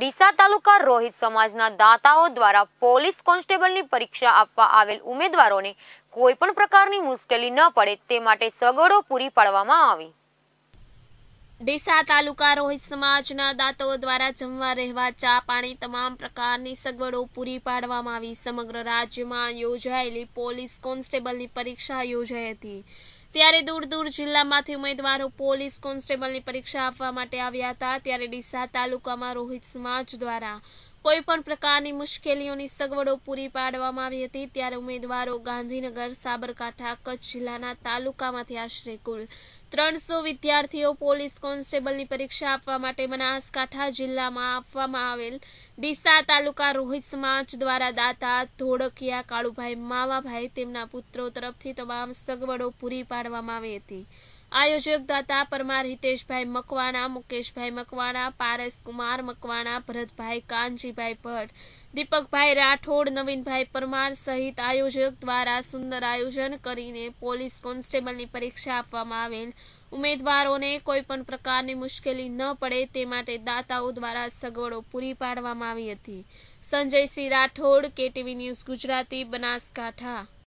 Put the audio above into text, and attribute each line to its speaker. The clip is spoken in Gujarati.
Speaker 1: ડીસા તાલુકા રોહિત સમાજના દાતાઓ દ્વારા પોલીસ કોન્સ્ટેબલની પરીક્ષા આપવા આવેલ ઉમેદવારોને કોઈ પણ પ્રકારની મુશ્કેલી ન પડે તે માટે સગવડો પૂરી પાડવામાં આવી ડીસા તાલુકા રોહિત સમાજના દાતાઓ દ્વારા
Speaker 2: જમવા રહેવા ચા પાણી તમામ પ્રકારની સગવડો પૂરી પાડવામાં આવી સમગ્ર રાજ્યમાં યોજાયેલી પોલીસ કોન્સ્ટેબલની પરીક્ષા યોજાઈ હતી ત્યારે દૂર દૂર જિલ્લામાંથી ઉમેદવારો પોલીસ કોન્સ્ટેબલની પરીક્ષા આપવા માટે આવ્યા હતા ત્યારે ડીસા તાલુકામાં રોહિત સમાજ દ્વારા કોઈ પણ પ્રકારની મુશ્કેલીઓની સગવડો પૂરી પાડવામાં આવી હતી ત્યારે ઉમેદવારો ગાંધીનગર સાબરકાંઠા કચ્છ જિલ્લાના તાલુકામાંથી આશરે કુલ ત્રણસો વિદ્યાર્થીઓ પોલીસ કોન્સ્ટેબલની પરીક્ષા આપવા માટે બનાસકાંઠા જિલ્લામાં આપવામાં આવેલ ડીસા તાલુકા રોહિત સમાજ દ્વારા દાતા ધોળકિયા કાળુભાઈ માવાભાઈ તેમના પુત્રો તરફથી તમામ સગવડો પૂરી પાડવામાં આવી હતી આયોજક દાતા પરમાર હિતેશભાઈ મકવાણા મુકેશભાઈ મકવાણા પારસ કુમાર મકવાણા ભરતભાઈ કાનજીભાઈ ભટ્ટ દીપકભાઈ રાઠોડ નવીનભાઈ પરમાર સહિત આયોજક દ્વારા સુંદર આયોજન કરીને પોલીસ કોન્સ્ટેબલની પરીક્ષા આપવામાં આવેલ ઉમેદવારોને કોઈપણ પ્રકારની મુશ્કેલી ન પડે તે માટે દાતાઓ દ્વારા સગવડો પૂરી પાડવામાં આવી હતી સંજયસિંહ રાઠોડ કેટીવી ન્યૂઝ ગુજરાતી બનાસકાંઠા